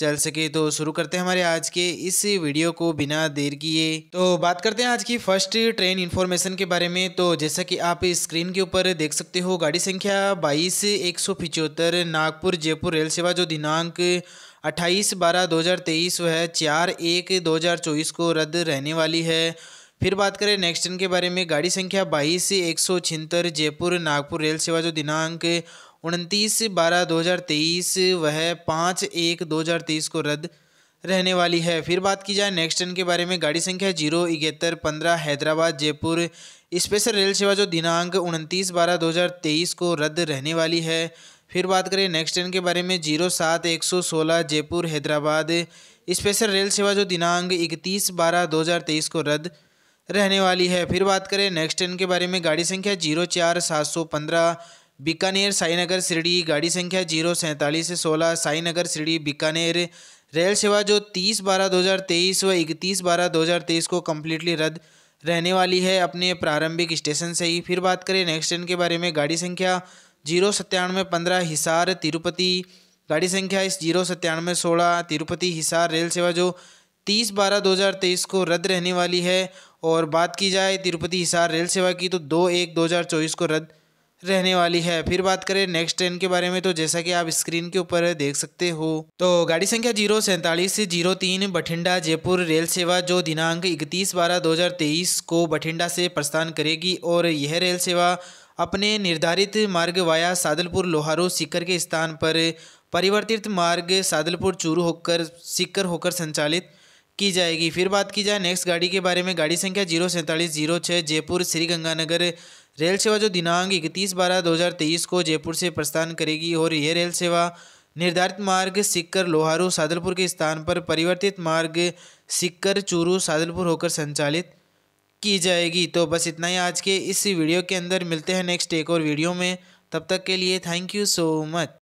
चल सके तो शुरू करते हैं हमारे आज के इस वीडियो को बिना देर किए तो बात करते हैं आज की फर्स्ट ट्रेन इन्फॉर्मेशन के बारे में तो जैसा कि आप स्क्रीन के ऊपर देख सकते हो गाड़ी संख्या बाईस एक सौ पिचहत्तर नागपुर जयपुर रेल सेवा जो दिनांक अट्ठाईस बारह दो हज़ार तेईस वह चार एक दो हज़ार चौबीस को रद्द रहने वाली है फिर बात करें नेक्स्ट ट्रेन के बारे में गाड़ी संख्या बाईस एक सौ छिहत्तर जयपुर नागपुर रेल सेवा जो दिनांक उनतीस बारह दो हज़ार तेईस वह पाँच एक दो हजार तेईस को रद्द रहने वाली है फिर बात की जाए नेक्स्ट ट्रेन के बारे में गाड़ी संख्या जीरो इकहत्तर पंद्रह हैदराबाद जयपुर स्पेशल रेल सेवा जो दिनांक उनतीस बारह दो हज़ार तेईस को रद्द रहने वाली है फिर बात करें नेक्स्ट ट्रेन के बारे में जीरो सात एक सौ सोलह जयपुर हैदराबाद स्पेशल रेल सेवा जो दिनांक इकतीस बारह दो हज़ार तेईस को रद्द रहने वाली है फिर बात करें नेक्स्ट ट्रेन के बारे में गाड़ी संख्या जीरो चार सात सौ पंद्रह बीकानेर साईनगर सिरडी गाड़ी संख्या जीरो सैंतालीस से सोलह साईनगर सिरडी बीकानेर रेल सेवा जो 30 बारह 2023 व 31 बारह 2023 को कम्प्लीटली रद्द रहने वाली है अपने प्रारंभिक स्टेशन से ही फिर बात करें नेक्स्ट ट्रेन के बारे में गाड़ी संख्या जीरो सत्तानवे पंद्रह हिसार तिरुपति गाड़ी संख्या इस जीरो सत्तानवे सोलह तिरुपति हिसार रेल सेवा जो तीस बारह दो हज़ार तेईस को रद्द रहने वाली है और बात की जाए तिरुपति हिसार रेल सेवा की तो दो एक दो हज़ार चौबीस को रद्द रहने वाली है फिर बात करें नेक्स्ट ट्रेन के बारे में तो जैसा कि आप स्क्रीन के ऊपर देख सकते हो तो गाड़ी संख्या जीरो सैंतालीस जीरो तीन बठिंडा जयपुर रेल सेवा जो दिनांक इकतीस बारह तेईस को बठिंडा से प्रस्थान करेगी और यह रेल सेवा अपने निर्धारित मार्ग वाया सादलपुर लोहारू सीकर के स्थान पर परिवर्तित मार्ग सादलपुर चूरू होकर सीकर होकर संचालित की जाएगी फिर बात की जाए नेक्स्ट गाड़ी के बारे में गाड़ी संख्या जीरो सैंतालीस जीरो छः जयपुर श्रीगंगानगर रेल सेवा जो दिनांक इकतीस बारह तेईस को जयपुर से प्रस्थान करेगी और यह रेल सेवा निर्धारित मार्ग सिक्कर लोहारू सादलपुर के स्थान पर परिवर्तित मार्ग सिक्कर चूरू सादलपुर होकर संचालित की जाएगी तो बस इतना ही आज के इस वीडियो के अंदर मिलते हैं नेक्स्ट एक और वीडियो में तब तक के लिए थैंक यू सो मच